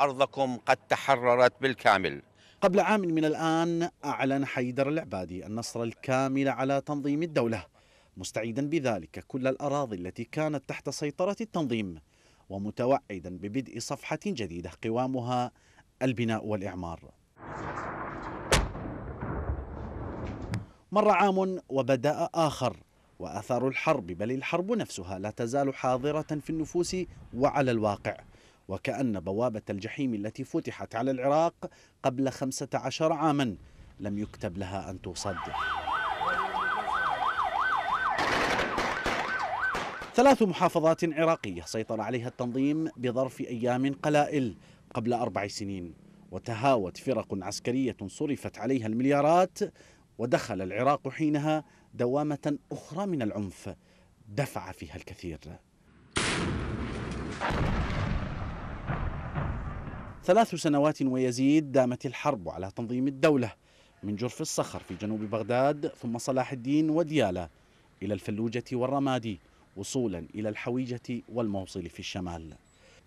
أرضكم قد تحررت بالكامل قبل عام من الآن أعلن حيدر العبادي النصر الكامل على تنظيم الدولة مستعيدا بذلك كل الأراضي التي كانت تحت سيطرة التنظيم ومتوعدا ببدء صفحة جديدة قوامها البناء والإعمار مر عام وبدأ آخر وأثار الحرب بل الحرب نفسها لا تزال حاضرة في النفوس وعلى الواقع وكأن بوابة الجحيم التي فتحت على العراق قبل 15 عاما لم يكتب لها أن توصد ثلاث محافظات عراقية سيطر عليها التنظيم بظرف أيام قلائل قبل أربع سنين وتهاوت فرق عسكرية صرفت عليها المليارات ودخل العراق حينها دوامة أخرى من العنف دفع فيها الكثير ثلاث سنوات ويزيد دامت الحرب على تنظيم الدولة من جرف الصخر في جنوب بغداد ثم صلاح الدين وديالة إلى الفلوجة والرمادي وصولا إلى الحويجة والموصل في الشمال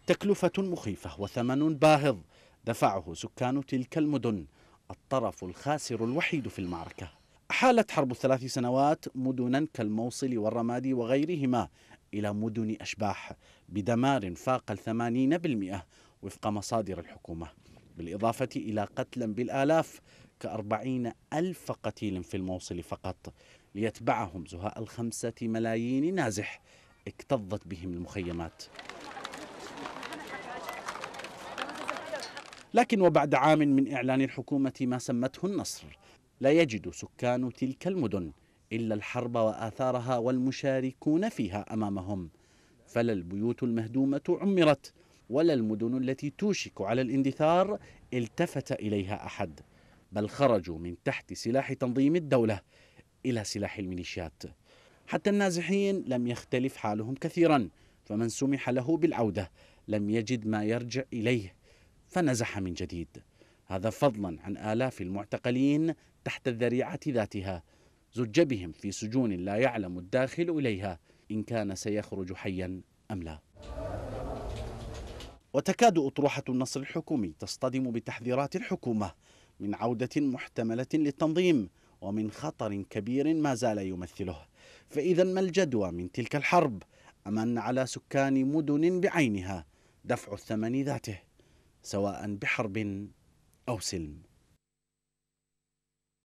تكلفة مخيفة وثمن باهظ دفعه سكان تلك المدن الطرف الخاسر الوحيد في المعركة حالت حرب الثلاث سنوات مدنا كالموصل والرمادي وغيرهما إلى مدن أشباح بدمار فاق الثمانين بالمئة وفق مصادر الحكومة بالإضافة إلى قتلا بالآلاف كأربعين ألف قتيل في الموصل فقط ليتبعهم زهاء الخمسة ملايين نازح اكتظت بهم المخيمات لكن وبعد عام من إعلان الحكومة ما سمته النصر لا يجد سكان تلك المدن إلا الحرب وآثارها والمشاركون فيها أمامهم فلا البيوت المهدومة عمرت ولا المدن التي توشك على الاندثار التفت إليها أحد بل خرجوا من تحت سلاح تنظيم الدولة إلى سلاح الميليشيات حتى النازحين لم يختلف حالهم كثيرا فمن سمح له بالعودة لم يجد ما يرجع إليه فنزح من جديد هذا فضلا عن آلاف المعتقلين تحت الذريعة ذاتها زج بهم في سجون لا يعلم الداخل إليها إن كان سيخرج حيا أم لا وتكاد أطروحة النصر الحكومي تصطدم بتحذيرات الحكومة من عودة محتملة للتنظيم ومن خطر كبير ما زال يمثله فإذا ما الجدوى من تلك الحرب أمن على سكان مدن بعينها دفع الثمن ذاته سواء بحرب أو سلم